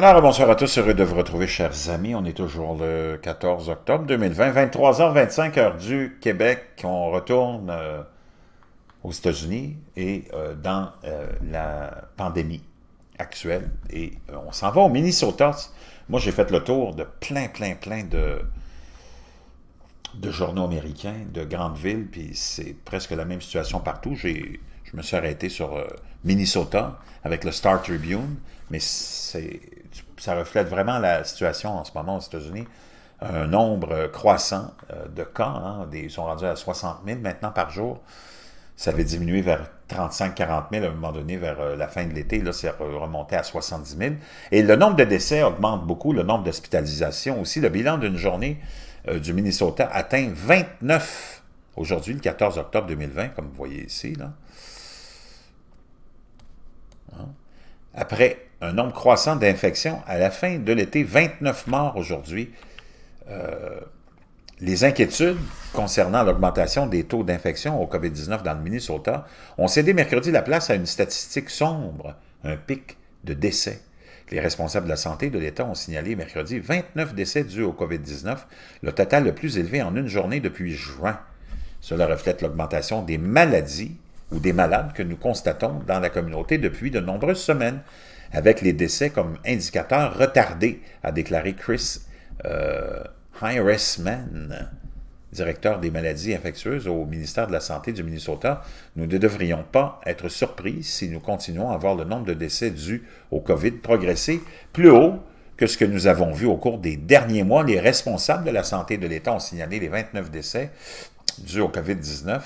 Alors, bonsoir à tous, heureux de vous retrouver, chers amis. On est toujours le 14 octobre 2020, 23h25, heure du Québec. On retourne euh, aux États-Unis et euh, dans euh, la pandémie actuelle. Et on s'en va au Minnesota. Moi, j'ai fait le tour de plein, plein, plein de, de journaux américains, de grandes villes, puis c'est presque la même situation partout. J'ai je me suis arrêté sur Minnesota avec le Star Tribune, mais c'est ça reflète vraiment la situation en ce moment aux États-Unis. Un nombre euh, croissant euh, de cas, hein. ils sont rendus à 60 000 maintenant par jour. Ça avait diminué vers 35-40 000 à un moment donné vers euh, la fin de l'été. Là, c'est remonté à 70 000. Et le nombre de décès augmente beaucoup, le nombre d'hospitalisations aussi. Le bilan d'une journée du Minnesota atteint 29 aujourd'hui, le 14 octobre 2020, comme vous voyez ici. Là. Hein? Après un nombre croissant d'infections. À la fin de l'été, 29 morts aujourd'hui. Euh, les inquiétudes concernant l'augmentation des taux d'infection au COVID-19 dans le Minnesota ont cédé mercredi la place à une statistique sombre, un pic de décès. Les responsables de la santé de l'État ont signalé mercredi 29 décès dus au COVID-19, le total le plus élevé en une journée depuis juin. Cela reflète l'augmentation des maladies ou des malades que nous constatons dans la communauté depuis de nombreuses semaines avec les décès comme indicateur retardé, a déclaré Chris euh, directeur des maladies infectieuses au ministère de la Santé du Minnesota. Nous ne devrions pas être surpris si nous continuons à voir le nombre de décès dus au COVID progresser plus haut que ce que nous avons vu au cours des derniers mois. Les responsables de la santé de l'État ont signalé les 29 décès dus au COVID-19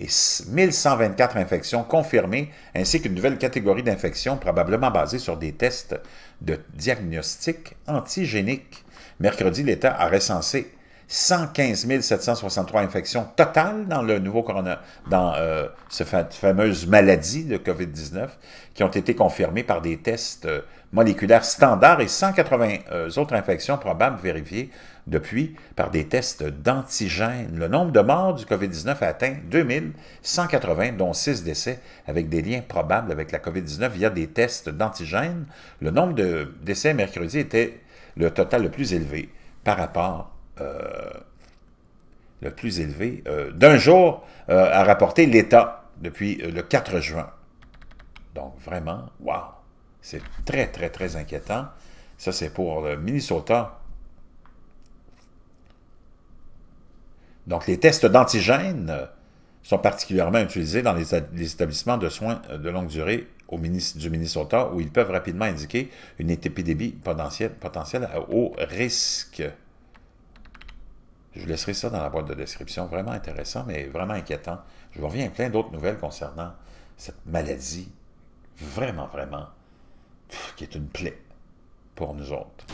et 1124 infections confirmées, ainsi qu'une nouvelle catégorie d'infections probablement basée sur des tests de diagnostic antigénique. Mercredi, l'État a recensé 115 763 infections totales dans le nouveau corona, dans euh, cette fameuse maladie de COVID-19 qui ont été confirmées par des tests euh, moléculaires standards et 180 euh, autres infections probables vérifiées depuis par des tests d'antigènes. Le nombre de morts du COVID-19 a atteint 2180, dont 6 décès avec des liens probables avec la COVID-19 via des tests d'antigènes. Le nombre de décès mercredi était le total le plus élevé par rapport euh, le plus élevé euh, d'un jour euh, a rapporté l'État depuis le 4 juin. Donc vraiment, wow! C'est très, très, très inquiétant. Ça, c'est pour le Minnesota. Donc, les tests d'antigènes sont particulièrement utilisés dans les, établissements de soins de longue durée au, du Minnesota, où ils peuvent rapidement indiquer une épidémie potentielle à haut risque. Je vous laisserai ça dans la boîte de description. Vraiment intéressant, mais vraiment inquiétant. Je vous reviens plein d'autres nouvelles concernant cette maladie. Vraiment, vraiment, qui est une plaie pour nous autres.